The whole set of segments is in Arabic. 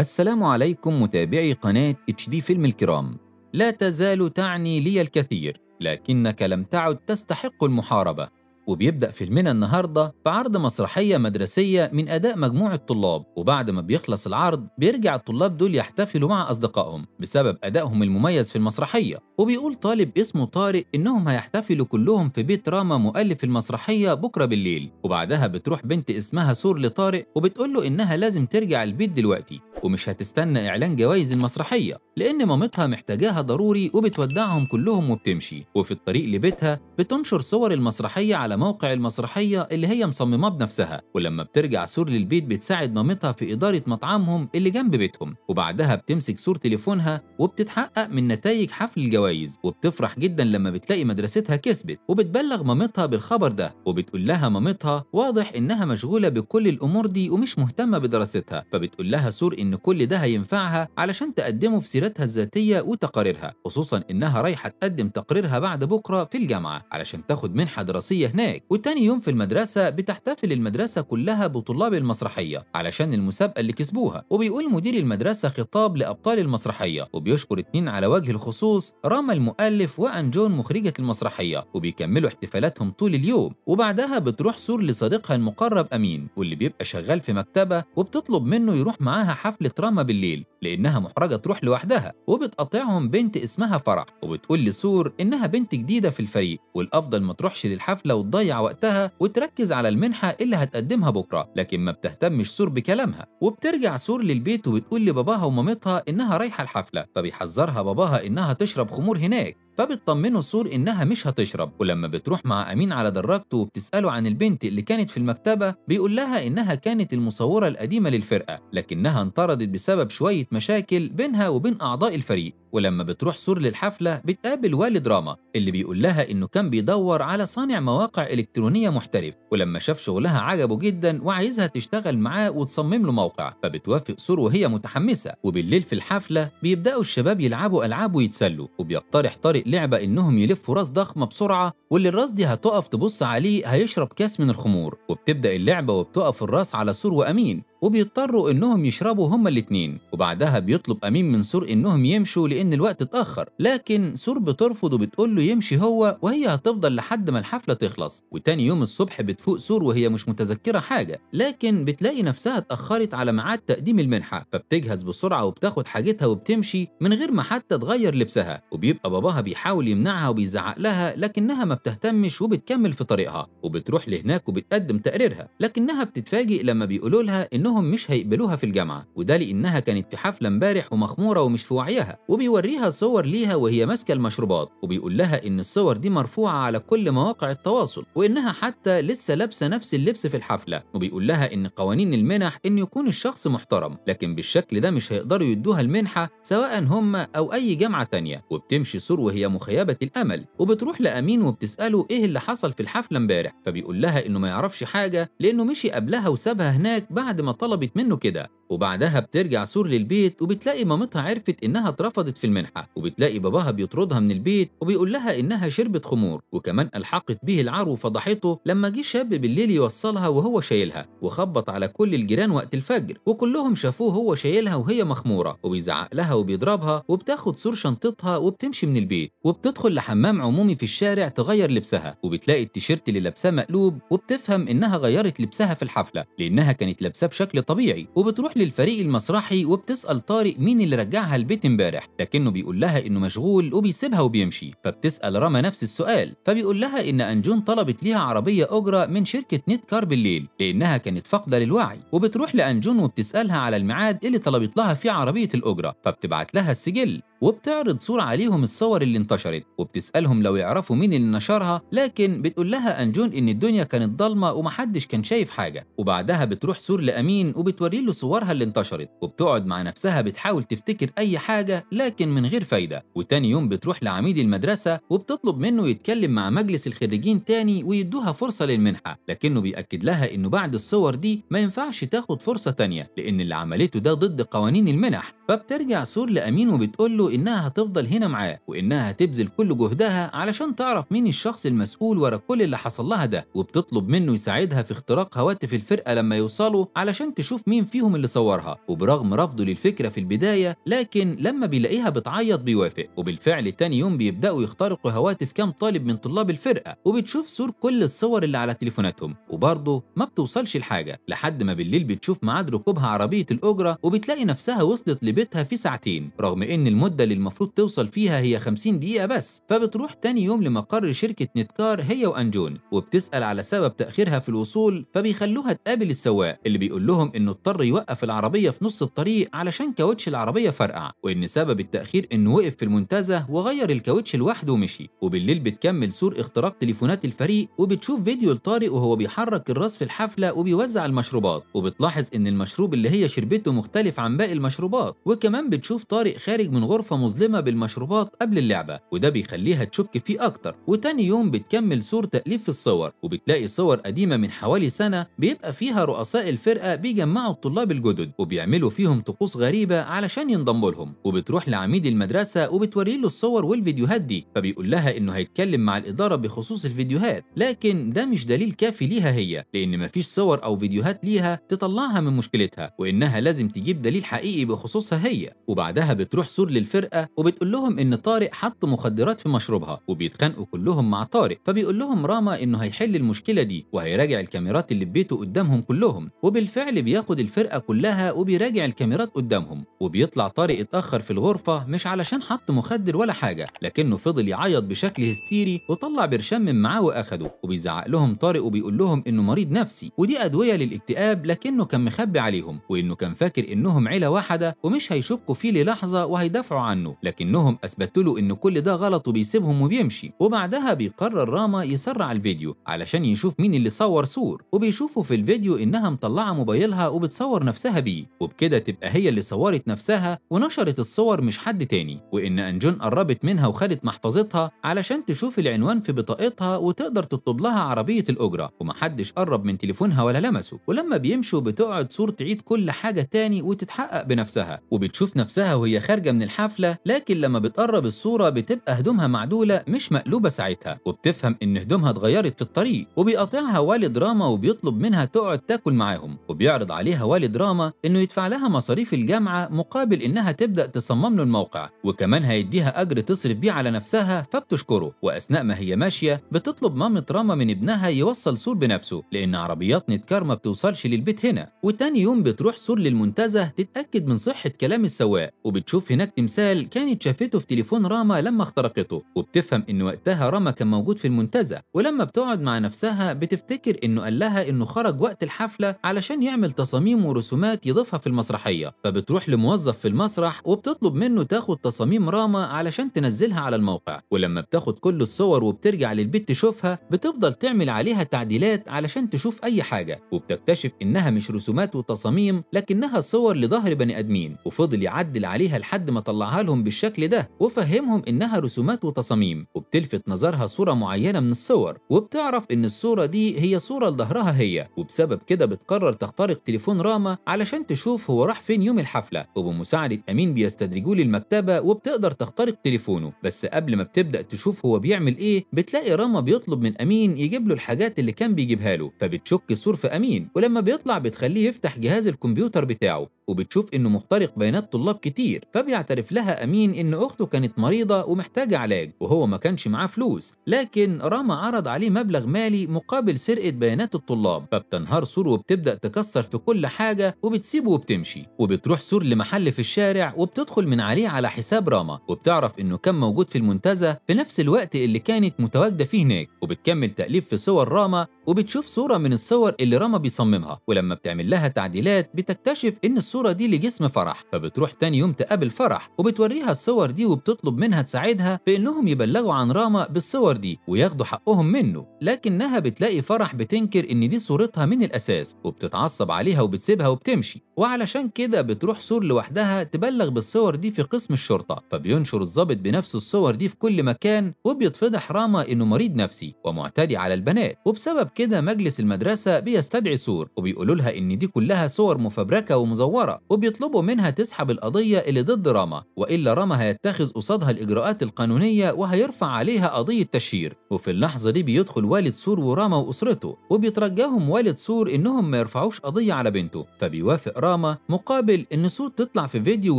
السلام عليكم متابعي قناة اتش دي فيلم الكرام لا تزال تعني لي الكثير لكنك لم تعد تستحق المحاربة وبيبدأ فيلمنا النهاردة بعرض مسرحية مدرسية من أداء مجموعة طلاب وبعد ما بيخلص العرض بيرجع الطلاب دول يحتفلوا مع أصدقائهم بسبب أدائهم المميز في المسرحية وبيقول طالب اسمه طارق إنهم هيحتفلوا كلهم في بيت راما مؤلف المسرحية بكرة بالليل وبعدها بتروح بنت اسمها سور لطارق وبتقول له إنها لازم ترجع البيت دلوقتي ومش هتستنى إعلان جوائز المسرحية لأن مامتها محتاجاها ضروري وبتودعهم كلهم وبتمشي وفي الطريق لبيتها بتنشر صور المسرحية على على موقع المسرحية اللي هي مصمماه بنفسها ولما بترجع سور للبيت بتساعد مامتها في إدارة مطعمهم اللي جنب بيتهم وبعدها بتمسك سور تليفونها وبتتحقق من نتائج حفل الجوائز وبتفرح جدا لما بتلاقي مدرستها كسبت وبتبلغ مامتها بالخبر ده وبتقول لها مامتها واضح إنها مشغولة بكل الأمور دي ومش مهتمة بدراستها فبتقول لها سور إن كل ده هينفعها علشان تقدمه في سيرتها الذاتية وتقاريرها خصوصا إنها رايحة تقدم تقريرها بعد بكرة في الجامعة علشان تاخد منحة دراسية هناك هناك وتاني يوم في المدرسة بتحتفل المدرسة كلها بطلاب المسرحية علشان المسابقة اللي كسبوها وبيقول مدير المدرسة خطاب لأبطال المسرحية وبيشكر اتنين على وجه الخصوص راما المؤلف وأنجون مخرجة المسرحية وبيكملوا احتفالاتهم طول اليوم وبعدها بتروح سور لصديقها المقرب أمين واللي بيبقى شغال في مكتبة وبتطلب منه يروح معاها حفلة راما بالليل لأنها محرجة تروح لوحدها وبتقاطعهم بنت اسمها فرح وبتقول لسور إنها بنت جديدة في الفريق والأفضل ما تروحش للحفلة وتضيع وقتها وتركز على المنحة اللي هتقدمها بكرة لكن ما بتهتمش سور بكلامها وبترجع سور للبيت وبتقول لباباها ومامتها إنها رايحة الحفلة فبيحذرها باباها إنها تشرب خمور هناك فبتطمنه سور انها مش هتشرب ولما بتروح مع امين على دراجته وبتساله عن البنت اللي كانت في المكتبه بيقول لها انها كانت المصوره القديمه للفرقه لكنها انطردت بسبب شويه مشاكل بينها وبين اعضاء الفريق ولما بتروح سور للحفله بتقابل والد راما اللي بيقول لها انه كان بيدور على صانع مواقع الكترونيه محترف ولما شاف شغلها عجبه جدا وعايزها تشتغل معاه وتصمم له موقع فبتوافق سور وهي متحمسه وبالليل في الحفله بيبداوا الشباب يلعبوا العاب ويتسلوا وبيقترح طارق لعبة إنهم يلفوا راس ضخمة بسرعة واللي الراس دي هتقف تبص عليه هيشرب كاس من الخمور وبتبدأ اللعبة وبتقف الراس على سور وأمين وبيضطروا إنهم يشربوا هما الاتنين وبعدها بيطلب أمين من سور إنهم يمشوا لأن الوقت اتأخر لكن سور بترفض وبتقول له يمشي هو وهي هتفضل لحد ما الحفلة تخلص وتاني يوم الصبح بتفوق سور وهي مش متذكرة حاجة لكن بتلاقي نفسها اتأخرت على ميعاد تقديم المنحة فبتجهز بسرعة وبتاخد حاجتها وبتمشي من غير ما حتى تغير لبسها وبيبقى باباها بيحاول يمنعها وبيزعق لها لكنها ما بتهتمش وبتكمل في طريقها وبتروح لهناك وبتقدم تقريرها لكنها بتتفاجئ لما بيقولوا لها إن انهم مش هيقبلوها في الجامعه وده لانها كانت في حفله امبارح ومخموره ومش في وعيها وبيوريها صور ليها وهي ماسكه المشروبات وبيقول لها ان الصور دي مرفوعه على كل مواقع التواصل وانها حتى لسه لابسه نفس اللبس في الحفله وبيقول لها ان قوانين المنح ان يكون الشخص محترم لكن بالشكل ده مش هيقدروا يدوها المنحه سواء هم او اي جامعه تانية وبتمشي سور وهي مخيبه الامل وبتروح لامين وبتساله ايه اللي حصل في الحفله امبارح فبيقول لها انه ما يعرفش حاجه لانه مشي قبلها وسابها هناك بعد ما طلبت منه كده وبعدها بترجع سور للبيت وبتلاقي مامتها عرفت انها اترفضت في المنحه وبتلاقي باباها بيطردها من البيت وبيقول لها انها شربت خمور وكمان الحقت به العار وفضحته لما جه شاب بالليل يوصلها وهو شايلها وخبط على كل الجيران وقت الفجر وكلهم شافوه هو شايلها وهي مخموره وبيزعق لها وبيضربها وبتاخد سور شنطتها وبتمشي من البيت وبتدخل لحمام عمومي في الشارع تغير لبسها وبتلاقي التيشيرت اللي لابساه مقلوب وبتفهم انها غيرت لبسها في الحفله لانها كانت لابساه بشكل طبيعي وبتروح بتروح للفريق المسرحي وبتسأل طارق مين اللي رجعها البيت امبارح لكنه بيقول لها انه مشغول وبيسيبها وبيمشي فبتسأل رما نفس السؤال فبيقول لها ان أنجون طلبت ليها عربية أجرة من شركة نيت كار بالليل لأنها كانت فاقدة للوعي وبتروح لأنجون وبتسألها على الميعاد اللي طلبت لها فيه عربية الأجرة فبتبعت لها السجل وبتعرض صورة عليهم الصور اللي انتشرت وبتسألهم لو يعرفوا مين اللي نشرها لكن بتقول لها أنجون إن الدنيا كانت ضلمة ومحدش كان شايف حاجة وبعدها بتروح سور لأمين وبتوري له صورها اللي انتشرت وبتقعد مع نفسها بتحاول تفتكر أي حاجة لكن من غير فايدة وتاني يوم بتروح لعميد المدرسة وبتطلب منه يتكلم مع مجلس الخريجين تاني ويدوها فرصة للمنحة لكنه بيأكد لها إنه بعد الصور دي ما ينفعش تاخد فرصة تانية لأن اللي عملته ده ضد قوانين المنح فبترجع سور لأمين وبتقول له له إنها هتفضل هنا معاه وإنها هتبذل كل جهدها علشان تعرف مين الشخص المسؤول ورا كل اللي حصل لها ده وبتطلب منه يساعدها في اختراق هواتف الفرقة لما يوصلوا علشان تشوف مين فيهم اللي صورها وبرغم رفضه للفكرة في البداية لكن لما بيلاقيها بتعيط بيوافق وبالفعل تاني يوم بيبدأوا يخترقوا هواتف كام طالب من طلاب الفرقة وبتشوف صور كل الصور اللي على تليفوناتهم وبرضه ما بتوصلش لحاجة لحد ما بالليل بتشوف ميعاد ركوبها عربية الأجرة وبتلاقي نفسها وصلت لبيتها في ساعتين رغم إن المدة المدة اللي المفروض توصل فيها هي 50 دقيقة بس فبتروح تاني يوم لمقر شركة نتكار هي وأنجون وبتسأل على سبب تأخيرها في الوصول فبيخلوها تقابل السواق اللي بيقول لهم إنه اضطر يوقف العربية في نص الطريق علشان كاوتش العربية فرقع وإن سبب التأخير إنه وقف في المنتزه وغير الكاوتش لوحده ومشي وبالليل بتكمل سور اختراق تليفونات الفريق وبتشوف فيديو لطارق وهو بيحرك الراس في الحفلة وبيوزع المشروبات وبتلاحظ إن المشروب اللي هي شربته مختلف عن باقي المشروبات وكمان بتشوف طارق خارج من غرفة غرفة مظلمة بالمشروبات قبل اللعبة وده بيخليها تشك فيه أكتر وتاني يوم بتكمل صور تأليف الصور وبتلاقي صور قديمة من حوالي سنة بيبقى فيها رؤساء الفرقة بيجمعوا الطلاب الجدد وبيعملوا فيهم طقوس غريبة علشان ينضموا لهم وبتروح لعميد المدرسة وبتوري له الصور والفيديوهات دي فبيقول لها إنه هيتكلم مع الإدارة بخصوص الفيديوهات لكن ده مش دليل كافي ليها هي لأن مفيش صور أو فيديوهات ليها تطلعها من مشكلتها وإنها لازم تجيب دليل حقيقي بخصوصها هي وبعدها بتروح سور للفرقة الفرقه وبتقول لهم ان طارق حط مخدرات في مشروبها وبيتخانقوا كلهم مع طارق فبيقول لهم راما انه هيحل المشكله دي وهيراجع الكاميرات اللي في بيته قدامهم كلهم وبالفعل بياخد الفرقه كلها وبيراجع الكاميرات قدامهم وبيطلع طارق اتاخر في الغرفه مش علشان حط مخدر ولا حاجه لكنه فضل يعيط بشكل هستيري وطلع برشام من معاه واخده وبيزعق لهم طارق وبيقول لهم انه مريض نفسي ودي ادويه للاكتئاب لكنه كان مخبي عليهم وانه كان فاكر انهم عيله واحده ومش هيشكوا فيه للحظه وهيدافعوا عنه لكنهم اثبتوا له ان كل ده غلط وبيسيبهم وبيمشي وبعدها بيقرر راما يسرع الفيديو علشان يشوف مين اللي صور سور وبيشوفوا في الفيديو انها مطلعه موبايلها وبتصور نفسها بيه وبكده تبقى هي اللي صورت نفسها ونشرت الصور مش حد تاني وان انجون قربت منها وخدت محفظتها علشان تشوف العنوان في بطاقتها وتقدر تطلب لها عربيه الاجره ومحدش قرب من تليفونها ولا لمسه ولما بيمشوا بتقعد سور تعيد كل حاجه تاني وتتحقق بنفسها وبتشوف نفسها وهي خارجه من الحفل الحفلة لكن لما بتقرب الصورة بتبقى هدومها معدولة مش مقلوبة ساعتها وبتفهم إن هدومها اتغيرت في الطريق وبيقاطعها والد راما وبيطلب منها تقعد تاكل معاهم وبيعرض عليها والد راما إنه يدفع لها مصاريف الجامعة مقابل إنها تبدأ تصمم له الموقع وكمان هيديها أجر تصرف بيه على نفسها فبتشكره وأثناء ما هي ماشية بتطلب مامة راما من ابنها يوصل سور بنفسه لأن عربيات نتكار ما بتوصلش للبيت هنا وتاني يوم بتروح سور للمنتزه تتأكد من صحة كلام السواق وبتشوف هناك تمثال مثال كانت شافته في تليفون راما لما اخترقته وبتفهم ان وقتها راما كان موجود في المنتزه ولما بتقعد مع نفسها بتفتكر انه قال لها انه خرج وقت الحفله علشان يعمل تصاميم ورسومات يضيفها في المسرحيه فبتروح لموظف في المسرح وبتطلب منه تاخد تصاميم راما علشان تنزلها على الموقع ولما بتاخد كل الصور وبترجع للبيت تشوفها بتفضل تعمل عليها تعديلات علشان تشوف اي حاجه وبتكتشف انها مش رسومات وتصاميم لكنها صور لظهر بني ادمين وفضل يعدل عليها لحد ما طلعها لهم بالشكل ده وفهمهم إنها رسومات وتصاميم وبتلفت نظرها صورة معينة من الصور وبتعرف إن الصورة دي هي صورة لظهرها هي وبسبب كده بتقرر تخترق تليفون راما علشان تشوف هو راح فين يوم الحفلة وبمساعدة أمين بيستدرجوه للمكتبة وبتقدر تخترق تليفونه بس قبل ما بتبدأ تشوف هو بيعمل إيه بتلاقي راما بيطلب من أمين يجيب له الحاجات اللي كان بيجيبها له فبتشك صور في أمين ولما بيطلع بتخليه يفتح جهاز الكمبيوتر بتاعه وبتشوف إنه مخترق بيانات طلاب كتير فبيعترف لها أمين إن أخته كانت مريضة ومحتاجة علاج وهو ما كانش معاه فلوس لكن راما عرض عليه مبلغ مالي مقابل سرقة بيانات الطلاب فبتنهار سور وبتبدأ تكسر في كل حاجة وبتسيبه وبتمشي وبتروح سور لمحل في الشارع وبتدخل من عليه على حساب راما وبتعرف إنه كان موجود في المنتزه في نفس الوقت اللي كانت متواجدة فيه هناك وبتكمل تأليف في صور راما وبتشوف صورة من الصور اللي راما بيصممها ولما بتعمل لها تعديلات بتكتشف إن الصورة الصورة دي لجسم فرح فبتروح تاني يوم تقابل فرح وبتوريها الصور دي وبتطلب منها تساعدها في انهم يبلغوا عن راما بالصور دي وياخدوا حقهم منه لكنها بتلاقي فرح بتنكر ان دي صورتها من الاساس وبتتعصب عليها وبتسيبها وبتمشي وعلشان كده بتروح سور لوحدها تبلغ بالصور دي في قسم الشرطة فبينشر الضابط بنفسه الصور دي في كل مكان وبيتفضح راما انه مريض نفسي ومعتدي على البنات وبسبب كده مجلس المدرسة بيستدعي سور وبيقولوا لها ان دي كلها صور مفبركة ومزورة الإدارة وبيطلبوا منها تسحب القضية اللي ضد راما وإلا راما هيتخذ قصادها الإجراءات القانونية وهيرفع عليها قضية تشهير وفي اللحظة دي بيدخل والد سور وراما وأسرته وبيترجاهم والد سور إنهم ما يرفعوش قضية على بنته فبيوافق راما مقابل إن سور تطلع في فيديو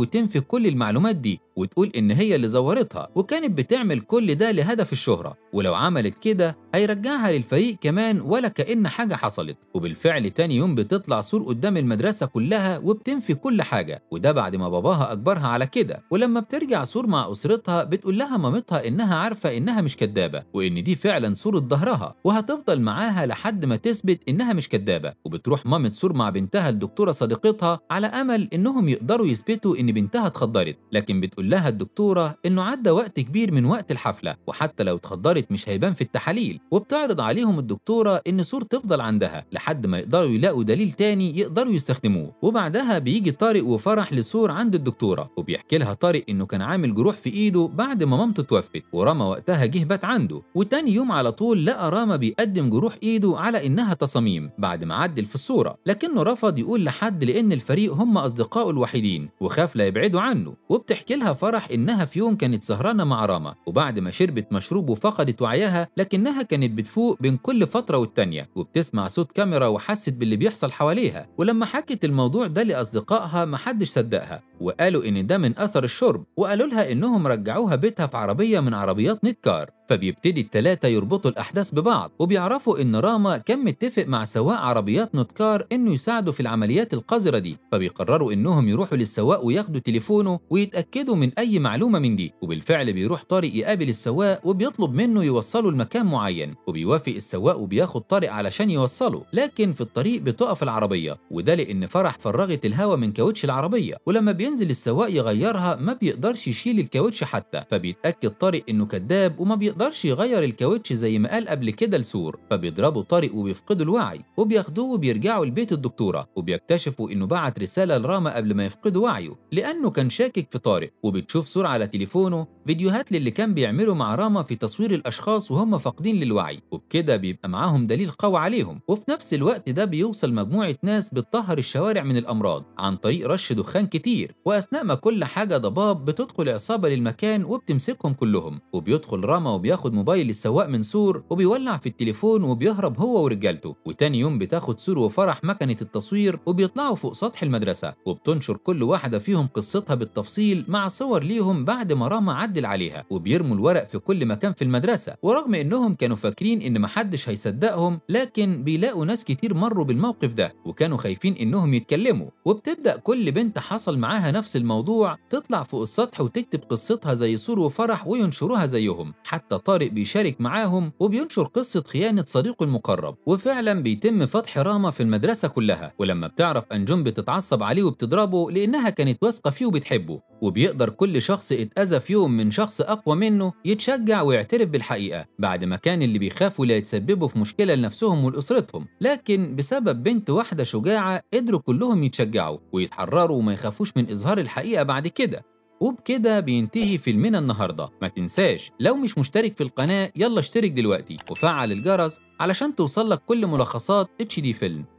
وتنفي كل المعلومات دي وتقول إن هي اللي زورتها وكانت بتعمل كل ده لهدف الشهرة ولو عملت كده هيرجعها للفريق كمان ولا كأن حاجة حصلت وبالفعل تاني يوم بتطلع سور قدام المدرسة كلها وبتنفي كل حاجة وده بعد ما باباها أجبرها على كده ولما بترجع سور مع أسرتها بتقول لها مامتها إنها عارفة إنها مش كدابة وإن دي فعلا صورة ظهرها وهتفضل معاها لحد ما تثبت إنها مش كدابة وبتروح مامة سور مع بنتها الدكتورة صديقتها على أمل إنهم يقدروا يثبتوا إن بنتها اتخدرت لكن بتقول لها الدكتورة إنه عدى وقت كبير من وقت الحفلة وحتى لو اتخدرت مش هيبان في التحاليل وبتعرض عليهم الدكتورة إن صور تفضل عندها لحد ما يقدروا يلاقوا دليل تاني يقدروا يستخدموه وبعدها بيجي طارق وفرح لسور عند الدكتورة وبيحكي لها طارق إنه كان عامل جروح في إيده بعد ما مامته توفت وراما وقتها جه بات عنده وتاني يوم على طول لقى راما بيقدم جروح إيده على إنها تصاميم بعد ما عدل في الصورة لكنه رفض يقول لحد لأن الفريق هم أصدقائه الوحيدين وخاف لا يبعدوا عنه وبتحكي لها فرح إنها في يوم كانت سهرانة مع راما وبعد ما شربت مشروبه وفقدت وعيها لكنها كانت بتفوق بين كل فترة والتانية وبتسمع صوت كاميرا وحست باللي بيحصل حواليها ولما حكت الموضوع ده لأصدقائها محدش صدقها وقالوا إن ده من أثر الشرب وقالوا لها إنهم رجعوها بيتها في عربية من عربيات نيت كار فبيبتدي التلاتة يربطوا الأحداث ببعض وبيعرفوا إن راما كان متفق مع سواق عربيات نوتكار إنه يساعده في العمليات القذرة دي فبيقرروا إنهم يروحوا للسواق وياخدوا تليفونه ويتأكدوا من أي معلومة من دي وبالفعل بيروح طارق يقابل السواق وبيطلب منه يوصله لمكان معين وبيوافق السواق وبياخد طارق علشان يوصله لكن في الطريق بتقف العربية وده لأن فرح فرغت الهواء من كاوتش العربية ولما بينزل السواق يغيرها ما بيقدرش يشيل الكاوتش حتى فبيتأكد طارق إنه كذاب وما بيقدرش بيقدرش يغير الكاوتش زي ما قال قبل كده لسور فبيضربوا طارق وبيفقدوا الوعي وبياخدوه وبيرجعوا لبيت الدكتورة وبيكتشفوا إنه بعت رسالة لراما قبل ما يفقدوا وعيه لأنه كان شاكك في طارق وبتشوف سور على تليفونه فيديوهات للي كان بيعمله مع راما في تصوير الأشخاص وهم فاقدين للوعي وبكده بيبقى معاهم دليل قوي عليهم وفي نفس الوقت ده بيوصل مجموعة ناس بتطهر الشوارع من الأمراض عن طريق رش دخان كتير وأثناء ما كل حاجة ضباب بتدخل عصابة للمكان وبتمسكهم كلهم وبيدخل راما وبي بياخد موبايل السواق من سور وبيولع في التليفون وبيهرب هو ورجالته وتاني يوم بتاخد سور وفرح مكنة التصوير وبيطلعوا فوق سطح المدرسة وبتنشر كل واحدة فيهم قصتها بالتفصيل مع صور ليهم بعد ما راما عدل عليها وبيرموا الورق في كل مكان في المدرسة ورغم انهم كانوا فاكرين ان محدش هيصدقهم لكن بيلاقوا ناس كتير مروا بالموقف ده وكانوا خايفين انهم يتكلموا وبتبدأ كل بنت حصل معاها نفس الموضوع تطلع فوق السطح وتكتب قصتها زي سور وفرح وينشروها زيهم حتى طارق بيشارك معاهم وبينشر قصة خيانة صديقه المقرب وفعلا بيتم فتح راما في المدرسة كلها ولما بتعرف أنجوم بتتعصب عليه وبتضربه لأنها كانت واثقة فيه وبتحبه وبيقدر كل شخص اتأذى في يوم من شخص أقوى منه يتشجع ويعترف بالحقيقة بعد ما كان اللي بيخافوا لا يتسببوا في مشكلة لنفسهم ولأسرتهم لكن بسبب بنت واحدة شجاعة قدروا كلهم يتشجعوا ويتحرروا وما يخافوش من إظهار الحقيقة بعد كده وبكده بينتهي فيلمنا النهارده ما تنساش لو مش مشترك في القناه يلا اشترك دلوقتي وفعل الجرس علشان توصلك كل ملخصات اتش دي فيلم